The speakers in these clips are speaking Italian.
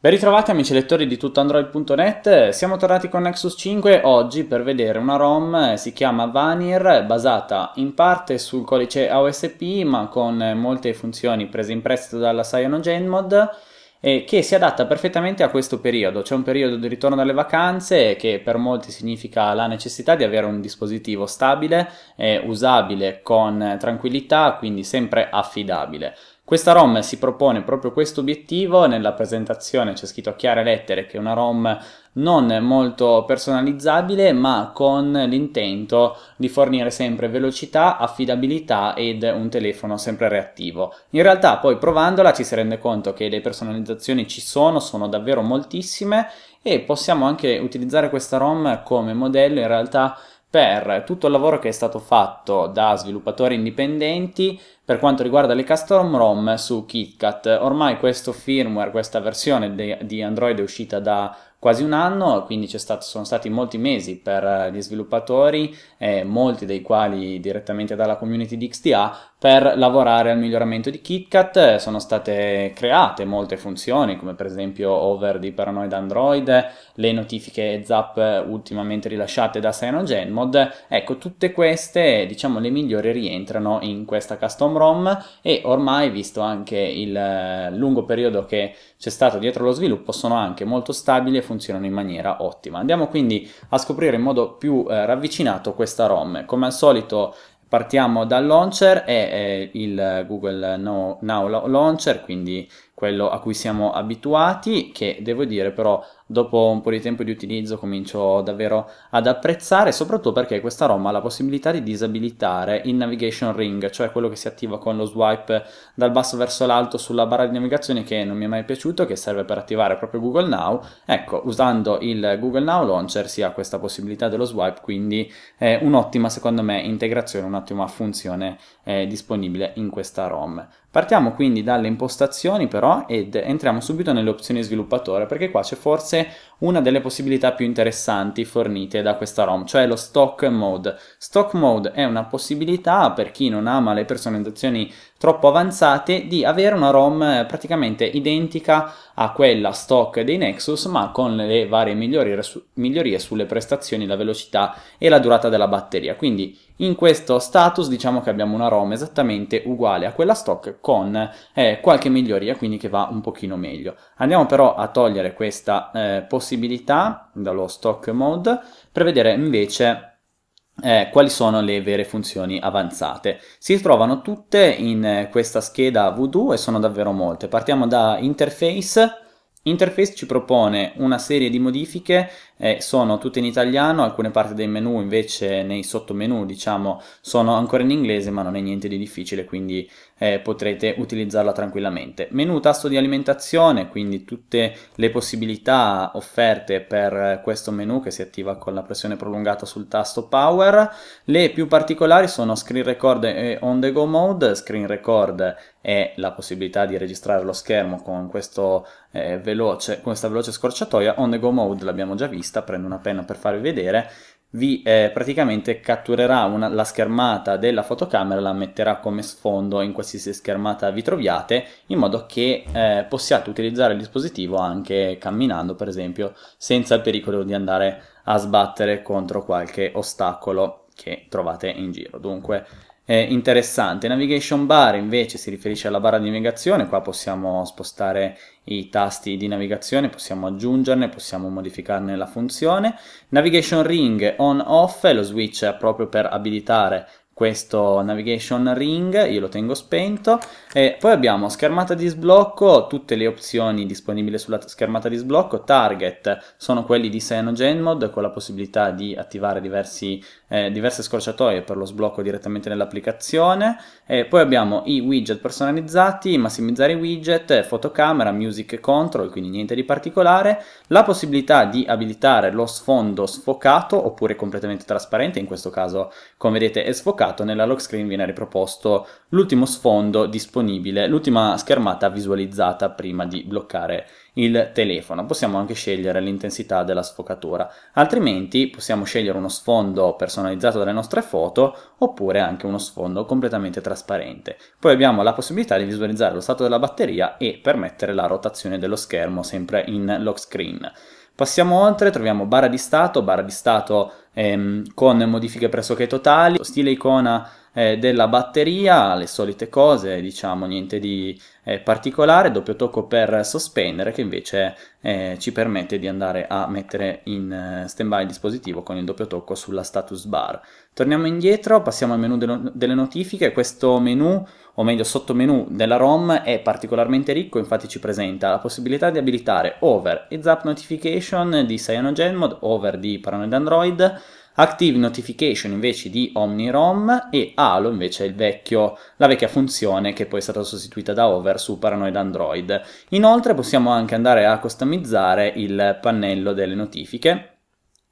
Ben ritrovati amici lettori di tuttoandroid.net, siamo tornati con Nexus 5 oggi per vedere una ROM, eh, si chiama Vanir, basata in parte sul codice AOSP ma con molte funzioni prese in prestito dalla Cyanogenmod eh, che si adatta perfettamente a questo periodo. C'è un periodo di ritorno dalle vacanze che per molti significa la necessità di avere un dispositivo stabile, eh, usabile con tranquillità, quindi sempre affidabile. Questa ROM si propone proprio questo obiettivo, nella presentazione c'è scritto a chiare lettere che è una ROM non molto personalizzabile ma con l'intento di fornire sempre velocità, affidabilità ed un telefono sempre reattivo. In realtà poi provandola ci si rende conto che le personalizzazioni ci sono, sono davvero moltissime e possiamo anche utilizzare questa ROM come modello in realtà per tutto il lavoro che è stato fatto da sviluppatori indipendenti per quanto riguarda le custom ROM su KitKat, ormai questo firmware, questa versione de- di Android è uscita da quasi un anno, quindi stato, sono stati molti mesi per eh, gli sviluppatori, eh, molti dei quali direttamente dalla community di XDA, per lavorare al miglioramento di KitKat. Sono state create molte funzioni, come per esempio over di Paranoid Android, le notifiche zap ultimamente rilasciate da CyanogenMod. Ecco, tutte queste, diciamo, le migliori rientrano in questa custom Rom e ormai, visto anche il eh, lungo periodo che c'è stato dietro lo sviluppo, sono anche molto stabili e funzionano in maniera ottima. Andiamo quindi a scoprire in modo più eh, ravvicinato questa ROM. Come al solito partiamo dal launcher è eh, il Google Now Launcher, quindi quello a cui siamo abituati, che devo dire però dopo un po' di tempo di utilizzo comincio davvero ad apprezzare, soprattutto perché questa ROM ha la possibilità di disabilitare il navigation ring, cioè quello che si attiva con lo swipe dal basso verso l'alto sulla barra di navigazione che non mi è mai piaciuto, che serve per attivare proprio Google Now. Ecco, usando il Google Now Launcher si ha questa possibilità dello swipe, quindi è un'ottima, secondo me, integrazione, un'ottima funzione eh, disponibile in questa ROM. Partiamo quindi dalle impostazioni però ed entriamo subito nelle opzioni sviluppatore perché qua c'è forse una delle possibilità più interessanti fornite da questa ROM, cioè lo stock mode. Stock mode è una possibilità per chi non ama le personalizzazioni troppo avanzate di avere una ROM praticamente identica a quella stock dei Nexus ma con le varie migliorie, sulle prestazioni, la velocità e la durata della batteria. Quindi in questo status diciamo che abbiamo una ROM esattamente uguale a quella stock con eh, qualche miglioria, quindi che va un pochino meglio. Andiamo però a togliere questa eh, possibilità dallo stock mode per vedere invece eh, quali sono le vere funzioni avanzate. Si trovano tutte in eh, questa scheda Voodoo e sono davvero molte. Partiamo da interface Interface ci propone una serie di modifiche, eh, sono tutte in italiano, alcune parti dei menu invece nei sottomenu diciamo sono ancora in inglese ma non è niente di difficile quindi eh, potrete utilizzarla tranquillamente. Menu tasto di alimentazione, quindi tutte le possibilità offerte per questo menu che si attiva con la pressione prolungata sul tasto power. Le più particolari sono screen record e eh, on the go mode, screen record e la possibilità di registrare lo schermo con, questo, eh, veloce, con questa veloce scorciatoia, on the go mode l'abbiamo già vista, prendo una penna per farvi vedere, vi eh, praticamente catturerà una, la schermata della fotocamera, la metterà come sfondo in qualsiasi schermata vi troviate, in modo che eh, possiate utilizzare il dispositivo anche camminando, per esempio, senza il pericolo di andare a sbattere contro qualche ostacolo che trovate in giro. Dunque, eh, interessante. Navigation bar invece si riferisce alla barra di navigazione, qua possiamo spostare i tasti di navigazione, possiamo aggiungerne, possiamo modificarne la funzione. Navigation ring on off lo switch proprio per abilitare questo navigation ring, io lo tengo spento e poi abbiamo schermata di sblocco, tutte le opzioni disponibili sulla schermata di sblocco, target sono quelli di CyanogenMod con la possibilità di attivare diversi, eh, diverse scorciatoie per lo sblocco direttamente nell'applicazione e poi abbiamo i widget personalizzati, massimizzare i widget, fotocamera, music control, quindi niente di particolare, la possibilità di abilitare lo sfondo sfocato oppure completamente trasparente, in questo caso come vedete è sfocato modificato, nella lock screen viene riproposto l'ultimo sfondo disponibile, l'ultima schermata visualizzata prima di bloccare il telefono. Possiamo anche scegliere l'intensità della sfocatura, altrimenti possiamo scegliere uno sfondo personalizzato dalle nostre foto oppure anche uno sfondo completamente trasparente. Poi abbiamo la possibilità di visualizzare lo stato della batteria e permettere la rotazione dello schermo sempre in lock screen. Passiamo oltre, troviamo barra di stato, barra di stato ehm, con modifiche pressoché totali, stile icona eh, della batteria, le solite cose, diciamo niente di eh, particolare, doppio tocco per sospendere che invece eh, ci permette di andare a mettere in eh, stand by il dispositivo con il doppio tocco sulla status bar. Torniamo indietro, passiamo al menu de- delle notifiche, questo menu, o meglio sottomenu della ROM, è particolarmente ricco, infatti ci presenta la possibilità di abilitare Over e Zap Notification di CyanogenMod, Over di Paranoid Android, Active Notification invece di OmniROM e Halo invece vecchio, la vecchia funzione che poi è stata sostituita da Over su Paranoid Android. Inoltre possiamo anche andare a customizzare il pannello delle notifiche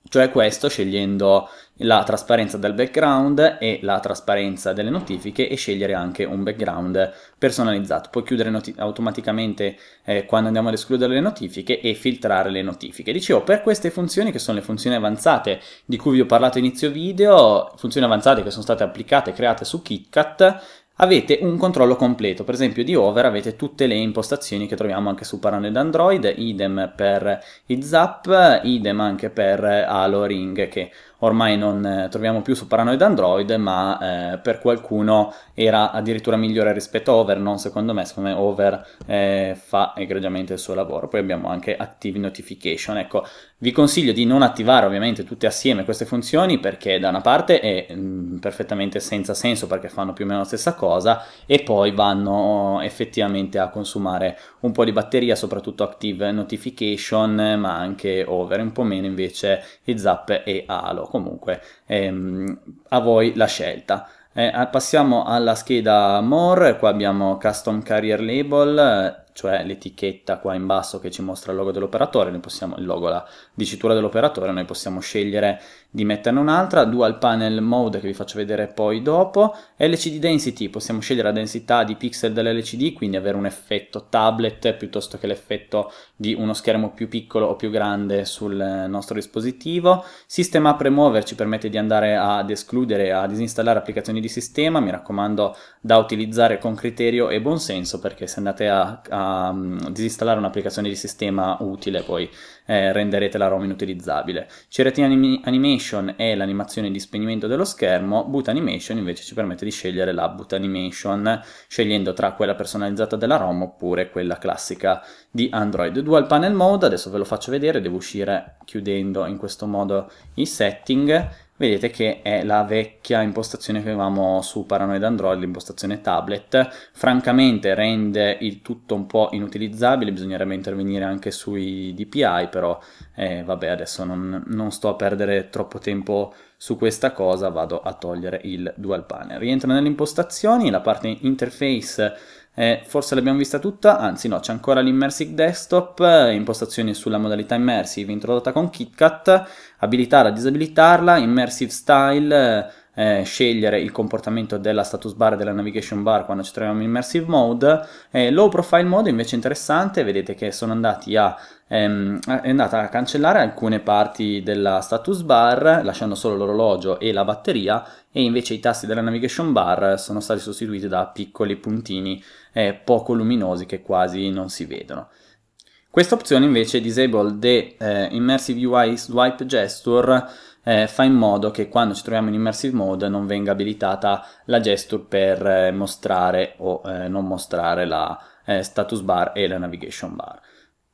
cioè questo scegliendo la trasparenza del background e la trasparenza delle notifiche e scegliere anche un background personalizzato. Puoi chiudere automaticamente eh, quando andiamo ad escludere le notifiche e filtrare le notifiche. Dicevo, per queste funzioni che sono le funzioni avanzate di cui vi ho parlato inizio video, funzioni avanzate che sono state applicate e create su KitKat, avete un controllo completo, per esempio di over avete tutte le impostazioni che troviamo anche su Paranoid Android, idem per i Zap, idem anche per Halo Ring che ormai non eh, troviamo più su Paranoid Android, ma eh, per qualcuno era addirittura migliore rispetto a Over, non secondo me, secondo me Over eh, fa egregiamente il suo lavoro. Poi abbiamo anche Active Notification, ecco, vi consiglio di non attivare ovviamente tutte assieme queste funzioni perché da una parte è mh, mm, perfettamente senza senso perché fanno più o meno la stessa cosa e poi vanno oh, effettivamente a consumare un po' di batteria, soprattutto Active Notification, ma anche Over, un po' meno invece i Zap e Halo comunque ehm, a voi la scelta. Eh, ah, passiamo alla scheda More, qua abbiamo Custom Carrier Label, cioè l'etichetta qua in basso che ci mostra il logo dell'operatore, noi possiamo, il logo, la dicitura dell'operatore, noi possiamo scegliere di metterne un'altra, dual panel mode che vi faccio vedere poi dopo, LCD density, possiamo scegliere la densità di pixel dell'LCD, quindi avere un effetto tablet piuttosto che l'effetto di uno schermo più piccolo o più grande sul nostro dispositivo, System App Remover ci permette di andare ad escludere, a disinstallare applicazioni di sistema, mi raccomando da utilizzare con criterio e buonsenso perché se andate a, a Mm, disinstallare un'applicazione di sistema utile, poi eh, renderete la ROM inutilizzabile. CRT anim- Animation è l'animazione di spegnimento dello schermo, Boot Animation invece ci permette di scegliere la Boot Animation, scegliendo tra quella personalizzata della ROM oppure quella classica di Android. Dual Panel Mode, adesso ve lo faccio vedere, devo uscire chiudendo in questo modo i setting vedete che è la vecchia impostazione che avevamo su Paranoid Android, l'impostazione tablet. Francamente rende il tutto un po' inutilizzabile, bisognerebbe intervenire anche sui DPI, però eh, vabbè adesso non, non sto a perdere troppo tempo su questa cosa, vado a togliere il dual panel. Rientro nelle impostazioni, la parte interface eh, forse l'abbiamo vista tutta, anzi no, c'è ancora l'immersive desktop, eh, impostazioni sulla modalità immersive introdotta con KitKat, abilitarla, disabilitarla, immersive style, eh, eh scegliere il comportamento della status bar e della navigation bar quando ci troviamo in immersive mode. Eh, low profile mode invece interessante, vedete che sono andati a Ehm, è andata a cancellare alcune parti della status bar lasciando solo l'orologio e la batteria e invece i tasti della navigation bar sono stati sostituiti da piccoli puntini eh, poco luminosi che quasi non si vedono. Questa opzione invece Disable the eh, Immersive UI Swipe Gesture eh, fa in modo che quando ci troviamo in Immersive Mode non venga abilitata la gesture per eh, mostrare o eh, non mostrare la eh, status bar e la navigation bar.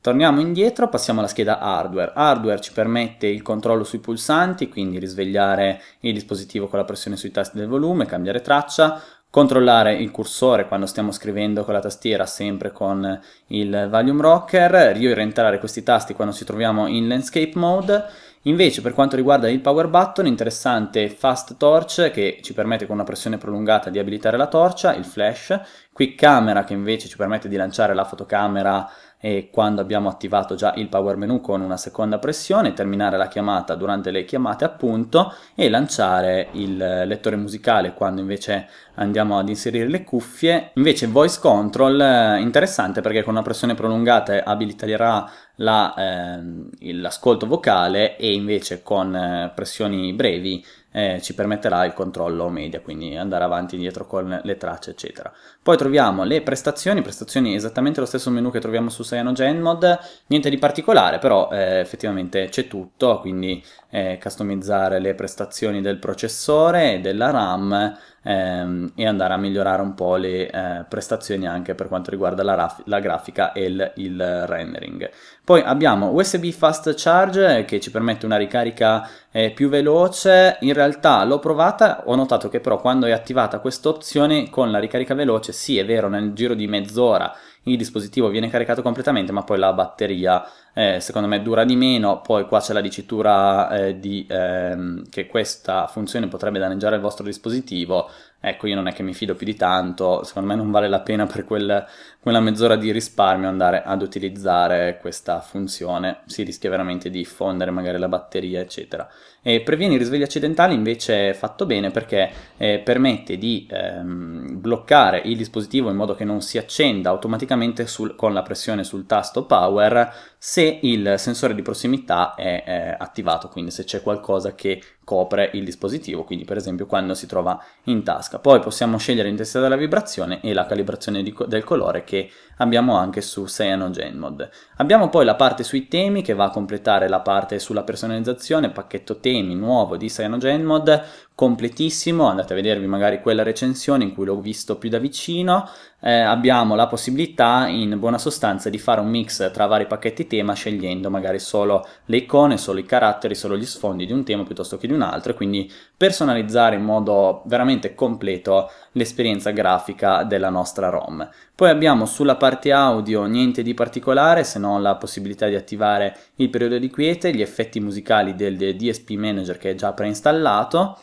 Torniamo indietro, passiamo alla scheda hardware. Hardware ci permette il controllo sui pulsanti, quindi risvegliare il dispositivo con la pressione sui tasti del volume, cambiare traccia, controllare il cursore quando stiamo scrivendo con la tastiera sempre con il volume rocker, riorientare questi tasti quando ci troviamo in landscape mode. Invece per quanto riguarda il power button, interessante fast torch che ci permette con una pressione prolungata di abilitare la torcia, il flash, quick camera che invece ci permette di lanciare la fotocamera e quando abbiamo attivato già il power menu con una seconda pressione, terminare la chiamata durante le chiamate appunto e lanciare il lettore musicale quando invece andiamo ad inserire le cuffie. Invece voice control, eh, interessante perché con una pressione prolungata abiliterà ehm, l'ascolto la, eh, vocale e invece con eh, pressioni brevi eh, ci permetterà il controllo media, quindi andare avanti e indietro con le tracce, eccetera. Poi troviamo le prestazioni, prestazioni esattamente lo stesso menu che troviamo su CyanogenMod, niente di particolare, però eh, effettivamente c'è tutto, quindi eh, customizzare le prestazioni del processore e della RAM ehm, e andare a migliorare un po' le eh, prestazioni anche per quanto riguarda la, la grafica e il, il, rendering. Poi abbiamo USB Fast Charge che ci permette una ricarica eh, più veloce, in realtà realtà l'ho provata, ho notato che però quando è attivata questa opzione con la ricarica veloce, sì è vero, nel giro di mezz'ora il dispositivo viene caricato completamente, ma poi la batteria eh, secondo me dura di meno, poi qua c'è la dicitura eh, di, ehm, che questa funzione potrebbe danneggiare il vostro dispositivo, ecco io non è che mi fido più di tanto, secondo me non vale la pena per quel quella mezz'ora di risparmio andare ad utilizzare questa funzione, si rischia veramente di fondere magari la batteria eccetera. E previene i risvegli accidentali invece è fatto bene perché eh, permette di ehm, bloccare il dispositivo in modo che non si accenda automaticamente sul, con la pressione sul tasto power se il sensore di prossimità è eh, attivato, quindi se c'è qualcosa che copre il dispositivo, quindi per esempio quando si trova in tasca. Poi possiamo scegliere l'intensità della vibrazione e la calibrazione di, del colore che abbiamo anche su CyanogenMod. Abbiamo poi la parte sui temi che va a completare la parte sulla personalizzazione, pacchetto temi nuovo di CyanogenMod, completissimo, andate a vedervi magari quella recensione in cui l'ho visto più da vicino, eh, abbiamo la possibilità in buona sostanza di fare un mix tra vari pacchetti tema scegliendo magari solo le icone, solo i caratteri, solo gli sfondi di un tema piuttosto che di un altro e quindi personalizzare in modo veramente completo l'esperienza grafica della nostra ROM. Poi abbiamo sulla parte audio niente di particolare se non la possibilità di attivare il periodo di quiete, gli effetti musicali del DSP Manager che è già preinstallato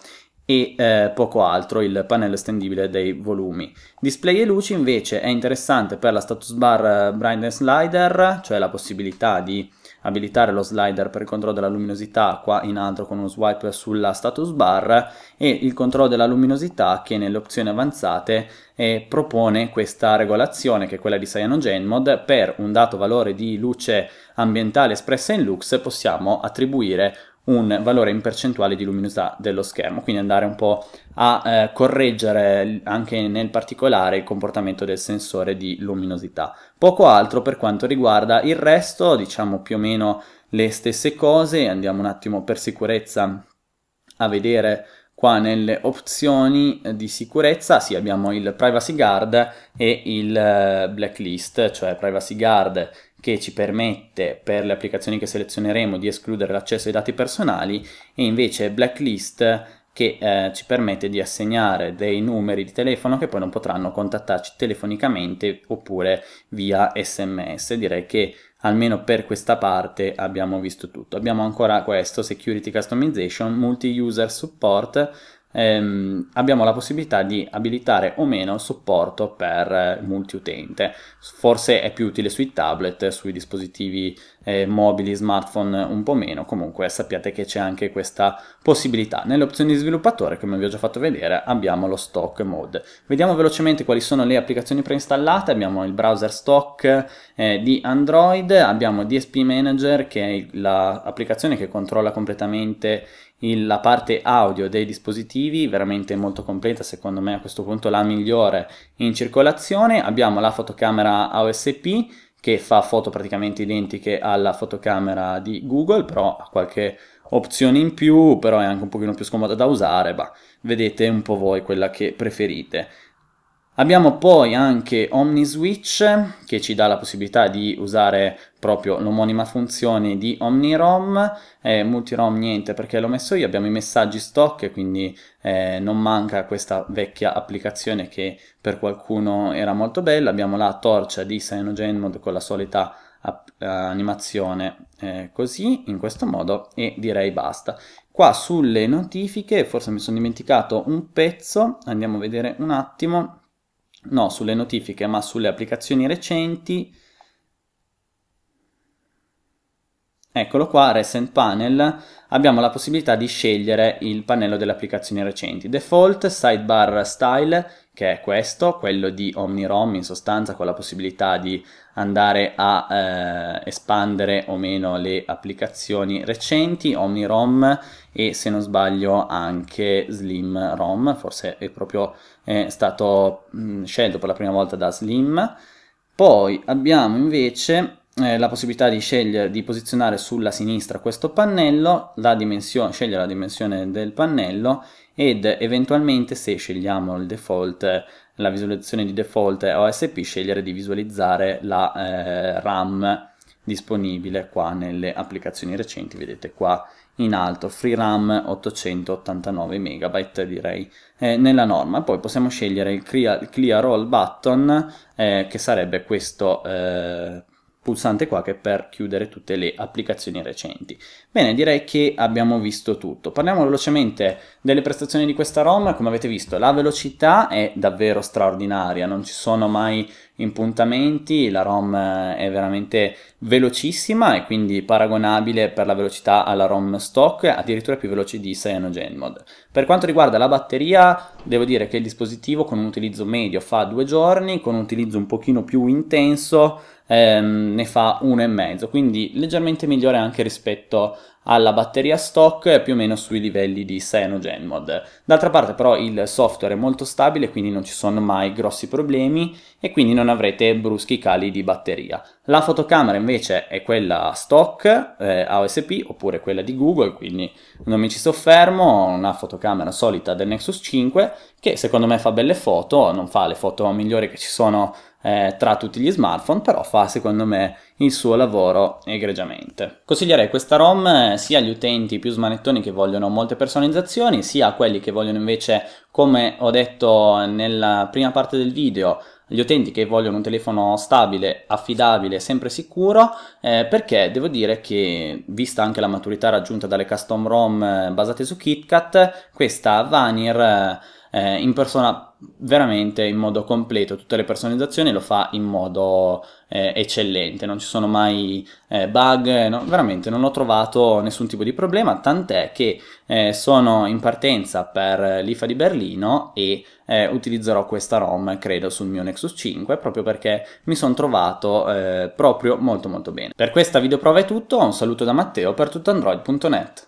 e eh, poco altro, il pannello estendibile dei volumi. Display e luci invece è interessante per la status bar eh, brightness slider, cioè la possibilità di abilitare lo slider per il controllo della luminosità qua in alto con uno swipe sulla status bar e il controllo della luminosità che nelle opzioni avanzate eh, propone questa regolazione che è quella di CyanogenMod per un dato valore di luce ambientale espressa in lux possiamo attribuire un valore in percentuale di luminosità dello schermo, quindi andare un po' a eh, correggere anche nel particolare il comportamento del sensore di luminosità. Poco altro per quanto riguarda il resto, diciamo più o meno le stesse cose, andiamo un attimo per sicurezza a vedere qua nelle opzioni di sicurezza sì abbiamo il privacy guard e il eh, blacklist cioè privacy guard che ci permette per le applicazioni che selezioneremo di escludere l'accesso ai dati personali e invece blacklist che eh, ci permette di assegnare dei numeri di telefono che poi non potranno contattarci telefonicamente oppure via sms. Direi che almeno per questa parte abbiamo visto tutto. Abbiamo ancora questo, Security Customization, Multi-User Support, ehm, abbiamo la possibilità di abilitare o meno supporto per eh, multiutente. Forse è più utile sui tablet, sui dispositivi eh, mobili, smartphone un po' meno, comunque sappiate che c'è anche questa possibilità. Nelle opzioni di sviluppatore, come vi ho già fatto vedere, abbiamo lo stock mode. Vediamo velocemente quali sono le applicazioni preinstallate, abbiamo il browser stock eh, di Android, abbiamo DSP Manager che è l'applicazione la che controlla completamente il, la parte audio dei dispositivi, veramente molto completa, secondo me a questo punto la migliore in circolazione. Abbiamo la fotocamera AOSP che fa foto praticamente identiche alla fotocamera di Google, però ha qualche opzione in più, però è anche un pochino più scomoda da usare, bah, vedete un po' voi quella che preferite. Abbiamo poi anche OmniSwitch che ci dà la possibilità di usare proprio l'omonima funzione di OmniROM, eh, MultiROM niente perché l'ho messo io, abbiamo i messaggi stock quindi eh, non manca questa vecchia applicazione che per qualcuno era molto bella, abbiamo la torcia di CyanogenMod con la solita eh, animazione eh, così in questo modo e direi basta qua sulle notifiche forse mi sono dimenticato un pezzo andiamo a vedere un attimo no, sulle notifiche, ma sulle applicazioni recenti Eccolo qua, Recent Panel, abbiamo la possibilità di scegliere il pannello delle applicazioni recenti. Default, Sidebar Style, che è questo, quello di OmniROM in sostanza, con la possibilità di andare a eh, espandere o meno le applicazioni recenti, OmniROM e se non sbaglio anche SlimROM, forse è proprio eh, stato mh, mm, scelto per la prima volta da Slim. Poi abbiamo invece eh, la possibilità di scegliere di posizionare sulla sinistra questo pannello, la scegliere la dimensione del pannello ed eventualmente se scegliamo il default, la visualizzazione di default OSP, scegliere di visualizzare la eh, RAM disponibile qua nelle applicazioni recenti, vedete qua in alto, free RAM 889 MB direi eh, nella norma, poi possiamo scegliere il clear, clear all button eh, che sarebbe questo eh, pulsante qua che è per chiudere tutte le applicazioni recenti. Bene, direi che abbiamo visto tutto. Parliamo velocemente delle prestazioni di questa ROM, come avete visto la velocità è davvero straordinaria, non ci sono mai impuntamenti, la ROM è veramente velocissima e quindi paragonabile per la velocità alla ROM stock, addirittura più veloce di CyanogenMod. Per quanto riguarda la batteria, devo dire che il dispositivo con un utilizzo medio fa due giorni, con un utilizzo un pochino più intenso ehm, ne fa 1,5, quindi leggermente migliore anche rispetto alla batteria stock più o meno sui livelli di CyanogenMod. D'altra parte però il software è molto stabile quindi non ci sono mai grossi problemi e quindi non avrete bruschi cali di batteria. La fotocamera invece è quella stock eh, AOSP oppure quella di Google quindi non mi ci soffermo, una fotocamera solita del Nexus 5 che secondo me fa belle foto, non fa le foto migliori che ci sono eh, tra tutti gli smartphone, però fa secondo me il suo lavoro egregiamente. Consiglierei questa ROM eh, sia agli utenti più smanettoni che vogliono molte personalizzazioni, sia a quelli che vogliono invece, come ho detto nella prima parte del video, gli utenti che vogliono un telefono stabile, affidabile, sempre sicuro, eh, perché devo dire che, vista anche la maturità raggiunta dalle custom ROM eh, basate su KitKat, questa Vanir eh, eh in persona veramente in modo completo tutte le personalizzazioni lo fa in modo eh, eccellente non ci sono mai eh, bug eh, no, veramente non ho trovato nessun tipo di problema tant'è che eh, sono in partenza per l'IFA di Berlino e eh, utilizzerò questa ROM credo sul mio Nexus 5 proprio perché mi sono trovato eh, proprio molto molto bene per questa videoprova è tutto un saluto da Matteo per tuttoandroid.net